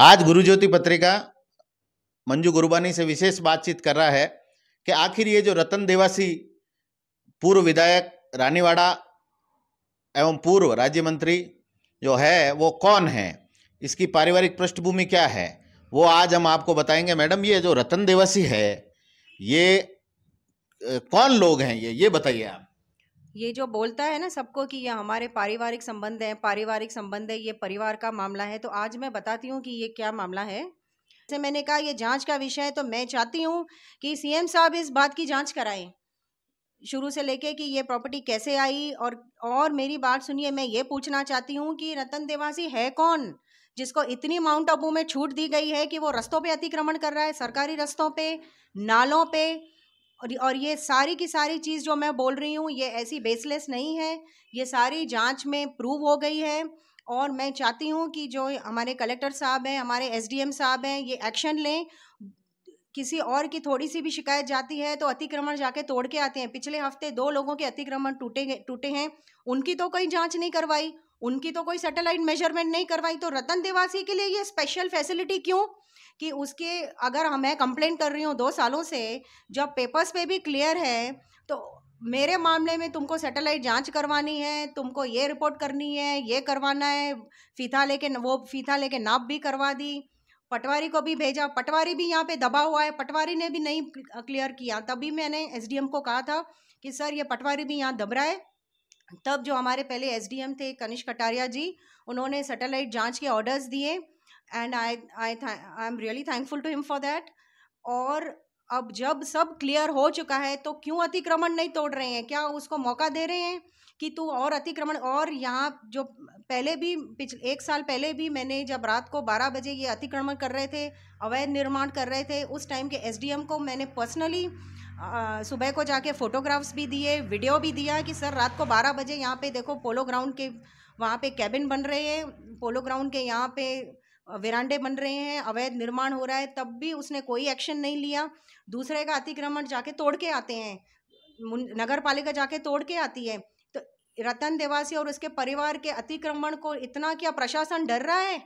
आज गुरु ज्योति पत्रिका मंजू गुरुबानी से विशेष बातचीत कर रहा है कि आखिर ये जो रतन देवासी पूर्व विधायक रानीवाड़ा एवं पूर्व राज्य मंत्री जो है वो कौन है इसकी पारिवारिक पृष्ठभूमि क्या है वो आज हम आपको बताएंगे मैडम ये जो रतन देवासी है ये कौन लोग हैं ये ये बताइए आप ये जो बोलता है ना सबको कि ये हमारे पारिवारिक संबंध है पारिवारिक संबंध है ये परिवार का मामला है तो आज मैं बताती हूँ कि ये क्या मामला है जैसे मैंने कहा ये जांच का विषय है तो मैं चाहती हूँ कि सीएम साहब इस बात की जांच कराएं शुरू से लेके कि ये प्रॉपर्टी कैसे आई और और मेरी बात सुनिए मैं ये पूछना चाहती हूँ कि रतन देवासी है कौन जिसको इतनी माउंट आबू में छूट दी गई है कि वो रस्तों पे अतिक्रमण कर रहा है सरकारी रस्तों पे नालों पे और ये सारी की सारी चीज़ जो मैं बोल रही हूँ ये ऐसी बेसलेस नहीं है ये सारी जांच में प्रूव हो गई है और मैं चाहती हूँ कि जो हमारे कलेक्टर साहब हैं हमारे एसडीएम साहब हैं ये एक्शन लें किसी और की थोड़ी सी भी शिकायत जाती है तो अतिक्रमण जाके तोड़ के आते हैं पिछले हफ्ते दो लोगों के अतिक्रमण टूटे टूटे हैं उनकी तो कोई जाँच नहीं करवाई उनकी तो कोई सेटेलाइट मेजरमेंट नहीं करवाई तो रतन देवासी के लिए ये स्पेशल फैसिलिटी क्यों कि उसके अगर हाँ, मैं कंप्लेंट कर रही हूँ दो सालों से जब पेपर्स पे भी क्लियर है तो मेरे मामले में तुमको सैटेलाइट जांच करवानी है तुमको ये रिपोर्ट करनी है ये करवाना है फीता लेके वो फीता लेके नाप भी करवा दी पटवारी को भी भेजा पटवारी भी यहाँ पे दबा हुआ है पटवारी ने भी नहीं क्लियर किया तभी मैंने एस को कहा था कि सर ये पटवारी भी यहाँ दब रहा है तब जो हमारे पहले एस थे कनिष्क कटारिया जी उन्होंने सैटेलाइट जांच के ऑर्डर्स दिए and I I I am really thankful to him for that और अब जब सब क्लियर हो चुका है तो क्यों अतिक्रमण नहीं तोड़ रहे हैं क्या उसको मौका दे रहे हैं कि तू और अतिक्रमण और यहाँ जो पहले भी पिछले एक साल पहले भी मैंने जब रात को 12 बजे ये अतिक्रमण कर रहे थे अवैध निर्माण कर रहे थे उस टाइम के एसडीएम को मैंने पर्सनली सुबह को जाके फ़ोटोग्राफ्स भी दिए वीडियो भी दिया कि सर रात को 12 बजे यहाँ पे देखो पोलो ग्राउंड के वहाँ पे कैबिन बन रहे हैं पोलो ग्राउंड के यहाँ पे वेरांडे बन रहे हैं अवैध निर्माण हो रहा है तब भी उसने कोई एक्शन नहीं लिया दूसरे का अतिक्रमण जाके तोड़ के आते हैं नगर पालिका जाके तोड़ के आती है तो रतन देवासी और उसके परिवार के अतिक्रमण को इतना क्या प्रशासन डर रहा है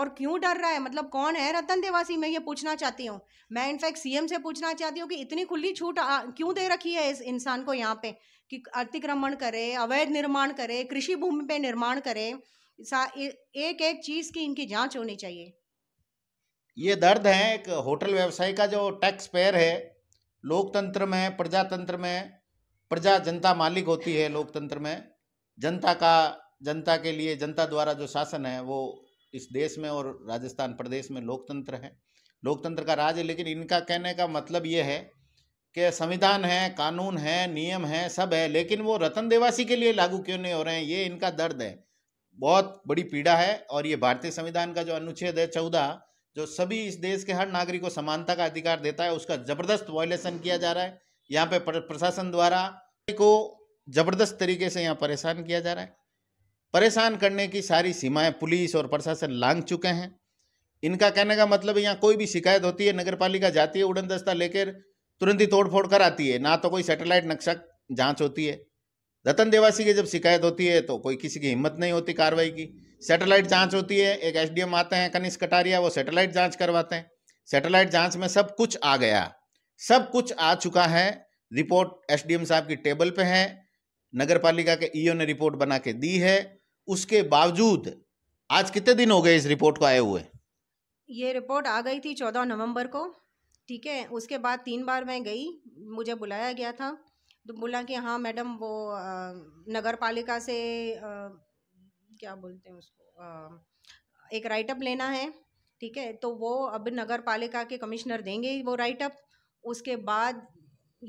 और क्यों डर रहा है मतलब कौन है रतन देवासी मैं ये पूछना चाहती हूँ मैं इनफैक्ट सीएम से पूछना चाहती हूँ कि इतनी खुली छूट क्यों दे रखी है इस इंसान को यहाँ पे कि अतिक्रमण करे अवैध निर्माण करे कृषि भूमि पे निर्माण करे एक एक चीज़ की इनकी जांच होनी चाहिए ये दर्द है एक होटल व्यवसाय का जो टैक्स पेयर है लोकतंत्र में प्रजातंत्र में प्रजा जनता मालिक होती है लोकतंत्र में जनता का जनता के लिए जनता द्वारा जो शासन है वो इस देश में और राजस्थान प्रदेश में लोकतंत्र है लोकतंत्र का राज है लेकिन इनका कहने का मतलब ये है कि संविधान है कानून है नियम है सब है लेकिन वो रतन देवासी के लिए लागू क्यों नहीं हो रहे हैं ये इनका दर्द है बहुत बड़ी पीड़ा है और ये भारतीय संविधान का जो अनुच्छेद है चौदह जो सभी इस देश के हर नागरिक को समानता का अधिकार देता है उसका जबरदस्त वायलेशन किया जा रहा है यहाँ पे प्रशासन द्वारा को जबरदस्त तरीके से यहाँ परेशान किया जा रहा है परेशान करने की सारी सीमाएं पुलिस और प्रशासन लांग चुके हैं इनका कहने का मतलब यहाँ कोई भी शिकायत होती है नगर पालिका जाती है उड़न दस्ता लेकर तुरंत ही फोड़ कर आती है ना तो कोई सेटेलाइट नक्शा जाँच होती है रतन देवासी की जब शिकायत होती है तो कोई किसी की हिम्मत नहीं होती कार्रवाई की सैटेलाइट जांच होती है एक एसडीएम आते हैं कनिष कटारिया वो सैटेलाइट जांच करवाते हैं सैटेलाइट जांच में सब कुछ आ गया सब कुछ आ चुका है रिपोर्ट एसडीएम साहब की टेबल पे है नगर पालिका के ईओ ने रिपोर्ट बना के दी है उसके बावजूद आज कितने दिन हो गए इस रिपोर्ट को आए हुए ये रिपोर्ट आ गई थी चौदह नवंबर को ठीक है उसके बाद तीन बार मैं गई मुझे बुलाया गया था तो बोला कि हाँ मैडम वो नगर पालिका से क्या बोलते हैं उसको एक राइटअप लेना है ठीक है तो वो अब नगर पालिका के कमिश्नर देंगे वो राइटअप उसके बाद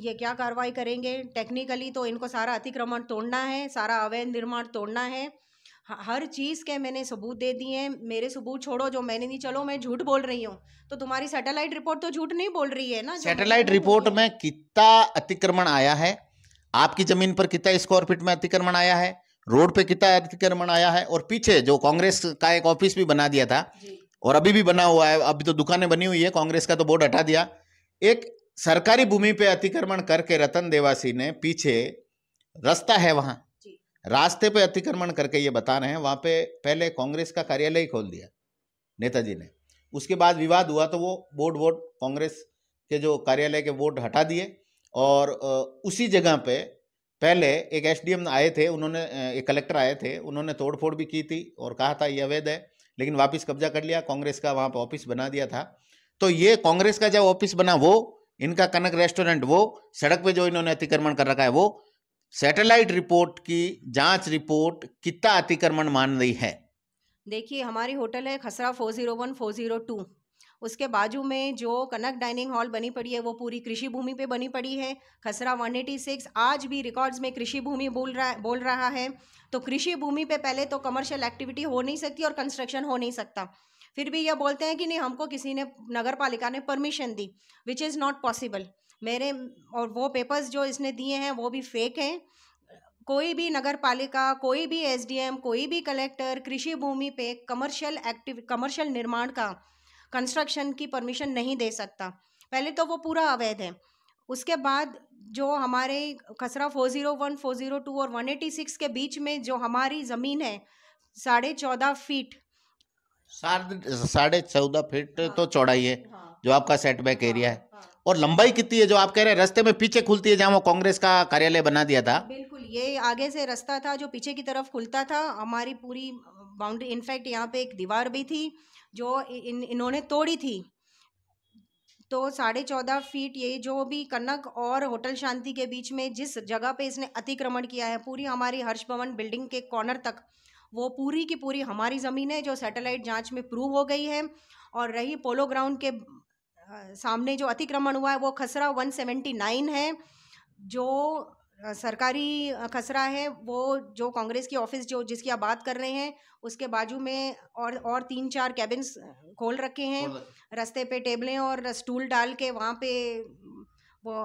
ये क्या कार्रवाई करेंगे टेक्निकली तो इनको सारा अतिक्रमण तोड़ना है सारा अवैध निर्माण तोड़ना है हर चीज़ के मैंने सबूत दे दिए हैं मेरे सबूत छोड़ो जो मैंने नहीं चलो मैं झूठ बोल रही हूँ तो तुम्हारी सैटेलाइट रिपोर्ट तो झूठ नहीं बोल रही है ना सैटेलाइट रिपोर्ट में कितना अतिक्रमण आया है आपकी जमीन पर कितना स्क्वायर फीट में अतिक्रमण आया है रोड पे कितना अतिक्रमण आया है और पीछे जो कांग्रेस का एक ऑफिस भी बना दिया था और अभी भी बना हुआ है अभी तो दुकानें बनी हुई है कांग्रेस का तो बोर्ड हटा दिया एक सरकारी भूमि पे अतिक्रमण करके रतन देवासी ने पीछे रास्ता है वहां रास्ते पे अतिक्रमण करके ये बता रहे हैं वहाँ पे पहले कांग्रेस का कार्यालय ही खोल दिया नेताजी ने उसके बाद विवाद हुआ तो वो बोर्ड वोट कांग्रेस के जो कार्यालय के वोट हटा दिए और उसी जगह पे पहले एक एसडीएम आए थे उन्होंने एक कलेक्टर आए थे उन्होंने तोड़फोड़ भी की थी और कहा था ये अवैध है लेकिन वापस कब्जा कर लिया कांग्रेस का वहाँ पर ऑफिस बना दिया था तो ये कांग्रेस का जब ऑफिस बना वो इनका कनक रेस्टोरेंट वो सड़क पे जो इन्होंने अतिक्रमण कर रखा है वो सैटेलाइट रिपोर्ट की जांच रिपोर्ट कितना अतिक्रमण मान रही है देखिए हमारी होटल है खसरा four zero one four zero two उसके बाजू में जो कनक डाइनिंग हॉल बनी पड़ी है वो पूरी कृषि भूमि पे बनी पड़ी है खसरा वन एटी सिक्स आज भी रिकॉर्ड्स में कृषि भूमि बोल रहा बोल रहा है तो कृषि भूमि पे पहले तो कमर्शियल एक्टिविटी हो नहीं सकती और कंस्ट्रक्शन हो नहीं सकता फिर भी यह बोलते हैं कि नहीं हमको किसी ने नगर पालिका ने परमिशन दी विच इज़ नॉट पॉसिबल मेरे और वो पेपर्स जो इसने दिए हैं वो भी फेक हैं कोई भी नगर पालिका कोई भी एसडीएम कोई भी कलेक्टर कृषि भूमि पे कमर्शियल एक्टिव कमर्शियल निर्माण का कंस्ट्रक्शन की परमिशन नहीं दे सकता पहले तो वो पूरा अवैध है उसके बाद जो हमारे खसरा 401, 402 और 186 के बीच में जो हमारी ज़मीन है साढ़े चौदह फीट साढ़े चौदह फीट तो हाँ, तो चौड़ाई है हाँ, जो आपका सेटबैक हाँ, एरिया है और लंबाई कितनी है जो आप कह रहे हैं रस्ते में पीछे खुलती है जहाँ वो कांग्रेस का कार्यालय बना दिया था बिल्कुल ये आगे से रास्ता था जो पीछे की तरफ खुलता था हमारी पूरी बाउंड्री इनफैक्ट यहाँ पे एक दीवार भी थी जो इन इन्होंने तोड़ी थी तो साढ़े चौदह फीट ये जो भी कनक और होटल शांति के बीच में जिस जगह पे इसने अतिक्रमण किया है पूरी हमारी हर्ष भवन बिल्डिंग के कॉर्नर तक वो पूरी की पूरी हमारी ज़मीन है जो सैटेलाइट जांच में प्रूव हो गई है और रही पोलो ग्राउंड के सामने जो अतिक्रमण हुआ है वो खसरा 179 है जो सरकारी खसरा है वो जो कांग्रेस की ऑफिस जो जिसकी आप बात कर रहे हैं उसके बाजू में और और तीन चार कैबिन्स खोल रखे हैं रास्ते पे टेबलें और स्टूल डाल के वहाँ पे वो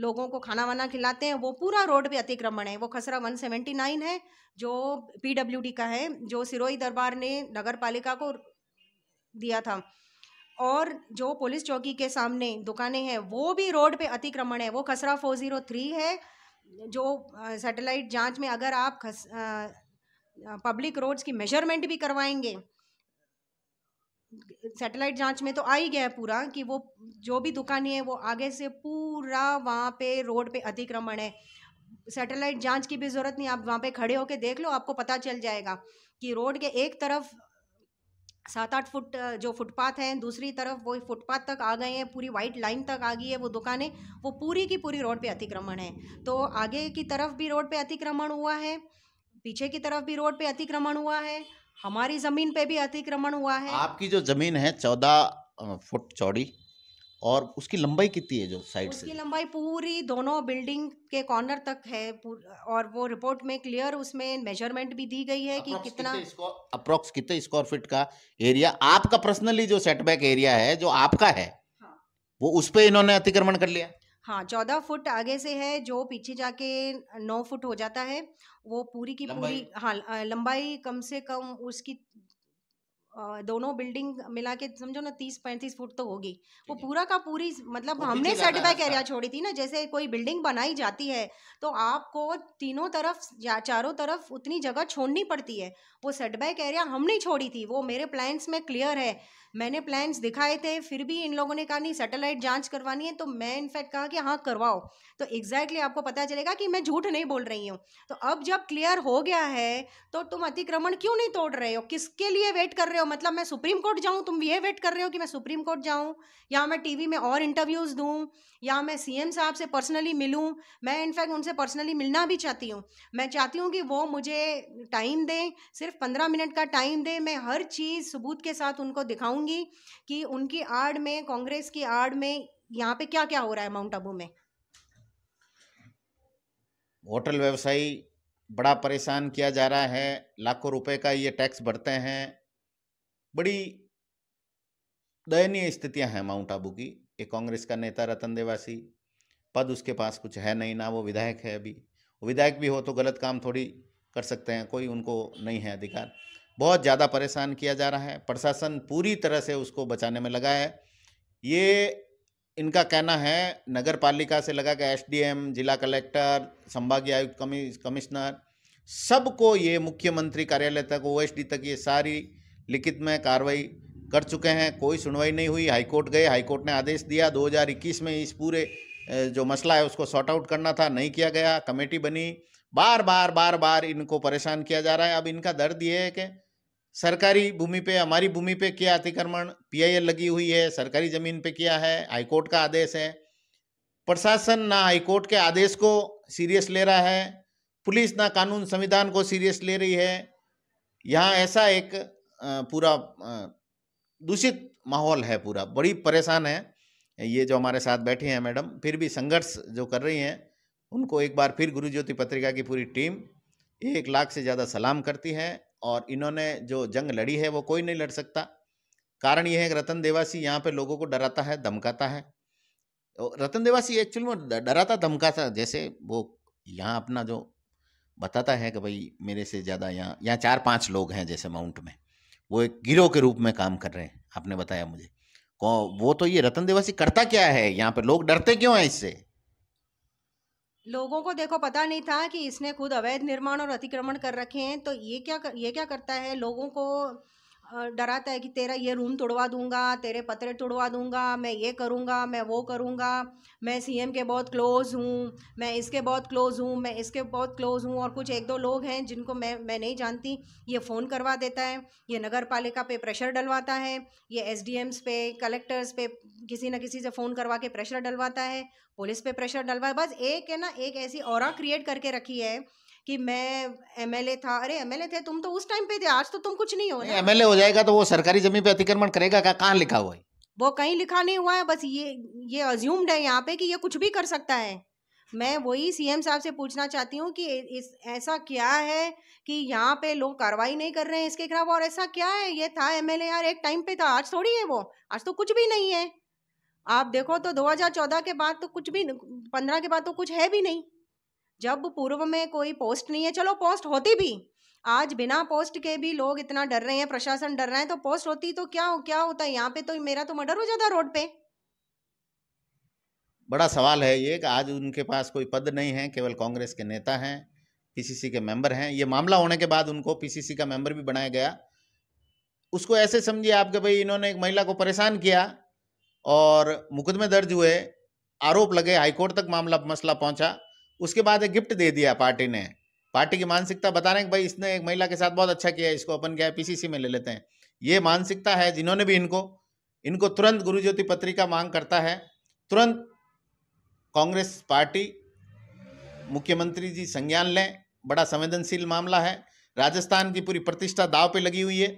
लोगों को खाना वाना खिलाते हैं वो पूरा रोड पे अतिक्रमण है वो खसरा 179 है जो पीडब्ल्यूडी का है जो सिरोही दरबार ने नगर पालिका को दिया था और जो पुलिस चौकी के सामने दुकानें हैं वो भी रोड पे अतिक्रमण है वो खसरा फोर ज़ीरो थ्री है जो सैटेलाइट जांच में अगर आप खस पब्लिक रोड्स की मेजरमेंट भी करवाएंगे सैटेलाइट जांच में तो आ ही गया है पूरा कि वो जो भी दुकानें हैं वो आगे से पूरा वहाँ पे रोड पे अतिक्रमण है सैटेलाइट जांच की भी ज़रूरत नहीं आप वहाँ पे खड़े होकर देख लो आपको पता चल जाएगा कि रोड के एक तरफ सात आठ फुट जो फुटपाथ हैं दूसरी तरफ वो फुटपाथ तक आ गए हैं पूरी वाइट लाइन तक आ गई है वो दुकानें वो पूरी की पूरी रोड पे अतिक्रमण है तो आगे की तरफ भी रोड पे अतिक्रमण हुआ है पीछे की तरफ भी रोड पे अतिक्रमण हुआ है हमारी ज़मीन पे भी अतिक्रमण हुआ है आपकी जो ज़मीन है चौदह फुट चौड़ी और उसकी लंबाई कितनी है जो साइड से उसकी लंबाई पूरी दोनों बिल्डिंग के कॉर्नर तक है और वो रिपोर्ट में क्लियर उसमें मेजरमेंट भी दी गई है कि कितना अप्रोक्स कितने स्क्वायर फीट का एरिया आपका पर्सनली जो सेटबैक एरिया है जो आपका है हाँ। वो उस पर इन्होंने अतिक्रमण कर लिया हाँ चौदह फुट आगे से है जो पीछे जाके नौ फुट हो जाता है वो पूरी की पूरी हाँ लंबाई कम से कम उसकी दोनों बिल्डिंग मिला के समझो ना तीस पैंतीस फुट तो होगी वो पूरा का पूरी मतलब हमने सेटबैक एरिया छोड़ी थी ना जैसे कोई बिल्डिंग बनाई जाती है तो आपको तीनों तरफ या चारों तरफ उतनी जगह छोड़नी पड़ती है वो सेटबैक एरिया हमने छोड़ी थी वो मेरे प्लान्स में क्लियर है मैंने प्लान्स दिखाए थे फिर भी इन लोगों ने कहा नहीं सैटेलाइट जांच करवानी है तो मैं इनफैक्ट कहा कि हाँ करवाओ तो एग्जैक्टली exactly आपको पता चलेगा कि मैं झूठ नहीं बोल रही हूँ तो अब जब क्लियर हो गया है तो तुम अतिक्रमण क्यों नहीं तोड़ रहे हो किसके लिए वेट कर रहे हो मतलब मैं सुप्रीम कोर्ट जाऊँ तुम ये वेट कर रहे हो कि मैं सुप्रीम कोर्ट जाऊँ या मैं टीवी में और इंटरव्यूज़ दूँ या मैं सीएम साहब से पर्सनली मिलूँ मैं इनफैक्ट उनसे पर्सनली मिलना भी चाहती हूँ मैं चाहती हूँ कि वो मुझे टाइम दें सिर्फ पंद्रह मिनट का टाइम दें मैं हर चीज़ सबूत के साथ उनको दिखाऊँगी कि उनकी आड़ में कांग्रेस की आड़ में यहाँ पे क्या क्या हो रहा है माउंट आबू में होटल व्यवसायी बड़ा परेशान किया जा रहा है लाखों रुपए का ये टैक्स बढ़ते हैं बड़ी दयनीय स्थितियां हैं माउंट आबू की एक कांग्रेस का नेता रतन देवासी पद उसके पास कुछ है नहीं ना वो विधायक है अभी विधायक भी हो तो गलत काम थोड़ी कर सकते हैं कोई उनको नहीं है अधिकार बहुत ज़्यादा परेशान किया जा रहा है प्रशासन पूरी तरह से उसको बचाने में लगा है ये इनका कहना है नगर पालिका से लगा के एसडीएम जिला कलेक्टर संभागीय आयुक्त कमिश्नर सबको ये मुख्यमंत्री कार्यालय तक ओ तक ये सारी लिखित में कार्रवाई कर चुके हैं कोई सुनवाई नहीं हुई हाईकोर्ट गए हाईकोर्ट ने आदेश दिया 2021 में इस पूरे जो मसला है उसको सॉर्ट आउट करना था नहीं किया गया कमेटी बनी बार बार बार बार इनको परेशान किया जा रहा है अब इनका दर्द ये है कि सरकारी भूमि पे हमारी भूमि पे किया अतिक्रमण पीआईएल लगी हुई है सरकारी ज़मीन पे किया है हाईकोर्ट का आदेश है प्रशासन ना हाईकोर्ट के आदेश को सीरियस ले रहा है पुलिस ना कानून संविधान को सीरियस ले रही है यहाँ ऐसा एक पूरा दूषित माहौल है पूरा बड़ी परेशान है ये जो हमारे साथ बैठे हैं मैडम फिर भी संघर्ष जो कर रही हैं उनको एक बार फिर गुरु ज्योति पत्रिका की पूरी टीम एक लाख से ज़्यादा सलाम करती है और इन्होंने जो जंग लड़ी है वो कोई नहीं लड़ सकता कारण ये है कि रतन देवासी यहाँ पे लोगों को डराता है धमकाता है रतन देवासी एक्चुअल में डराता धमकाता जैसे वो यहाँ अपना जो बताता है कि भाई मेरे से ज़्यादा यहाँ यहाँ चार पांच लोग हैं जैसे माउंट में वो एक गिरोह के रूप में काम कर रहे हैं आपने बताया मुझे वो तो ये रतन देवासी करता क्या है यहाँ पे लोग डरते क्यों हैं इससे लोगों को देखो पता नहीं था कि इसने खुद अवैध निर्माण और अतिक्रमण कर रखे हैं तो ये क्या कर, ये क्या करता है लोगों को डराता है कि तेरा ये रूम तोड़वा दूंगा तेरे पतरे तोड़वा दूंगा मैं ये करूंगा मैं वो करूंगा मैं सीएम के बहुत क्लोज़ हूँ मैं इसके बहुत क्लोज़ हूँ मैं इसके बहुत क्लोज़ हूँ और कुछ एक दो लोग हैं जिनको मैं मैं नहीं जानती ये फ़ोन करवा देता है ये नगर पालिका पे प्रेशर डलवाता है ये एस पे कलेक्टर्स पे किसी न किसी से फ़ोन करवा के प्रेशर डलवाता है पुलिस पे प्रेशर डलवा बस एक है ना एक ऐसी और क्रिएट करके रखी है कि मैं एमएलए था अरे एमएलए थे तुम तो उस टाइम पे थे आज तो तुम कुछ नहीं हो एमएलए हो जाएगा तो वो सरकारी जमीन पे अतिक्रमण करेगा क्या कहाँ लिखा हुआ है वो कहीं लिखा नहीं हुआ है बस ये ये अज्यूम्ड है यहाँ पे कि ये कुछ भी कर सकता है मैं वही सीएम साहब से पूछना चाहती हूँ कि इस ऐसा क्या है कि यहाँ पे लोग कार्रवाई नहीं कर रहे हैं इसके खिलाफ और ऐसा क्या है ये था एमएलए यार एक टाइम पे था आज थोड़ी है वो आज तो कुछ भी नहीं है आप देखो तो 2014 के बाद तो कुछ भी 15 के बाद तो कुछ है भी नहीं जब पूर्व में कोई पोस्ट नहीं है चलो पोस्ट होती भी आज बिना पोस्ट के भी लोग इतना डर रहे हैं प्रशासन डर रहा है तो पोस्ट होती तो क्या हो, क्या होता है यहाँ पे तो मेरा तो मर्डर हो जाता रोड पे बड़ा सवाल है ये कि आज उनके पास कोई पद नहीं है केवल कांग्रेस के नेता हैं पीसीसी के मेंबर हैं ये मामला होने के बाद उनको पीसीसी का मेंबर भी बनाया गया उसको ऐसे समझिए आपके भाई इन्होंने एक महिला को परेशान किया और मुकदमे दर्ज हुए आरोप लगे हाईकोर्ट तक मामला मसला पहुंचा उसके बाद एक गिफ्ट दे दिया पार्टी ने पार्टी की मानसिकता बता रहे हैं कि भाई इसने एक महिला के साथ बहुत अच्छा किया इसको अपन क्या है पीसीसी में ले लेते हैं ये मानसिकता है जिन्होंने भी इनको इनको तुरंत गुरु ज्योति पत्रिका मांग करता है तुरंत कांग्रेस पार्टी मुख्यमंत्री जी संज्ञान लें बड़ा संवेदनशील मामला है राजस्थान की पूरी प्रतिष्ठा दाव पे लगी हुई है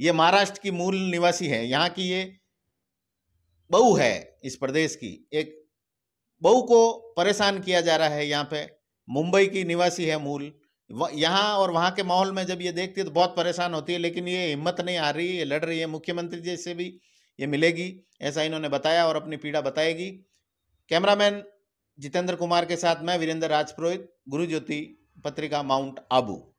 ये महाराष्ट्र की मूल निवासी है यहाँ की ये बहू है इस प्रदेश की एक बहू को परेशान किया जा रहा है यहाँ पे मुंबई की निवासी है मूल यहाँ और वहाँ के माहौल में जब ये देखती है तो बहुत परेशान होती है लेकिन ये हिम्मत नहीं आ रही ये लड़ रही है मुख्यमंत्री जी से भी ये मिलेगी ऐसा इन्होंने बताया और अपनी पीड़ा बताएगी कैमरामैन जितेंद्र कुमार के साथ मैं वीरेंद्र राजपुरोहित गुरु ज्योति पत्रिका माउंट आबू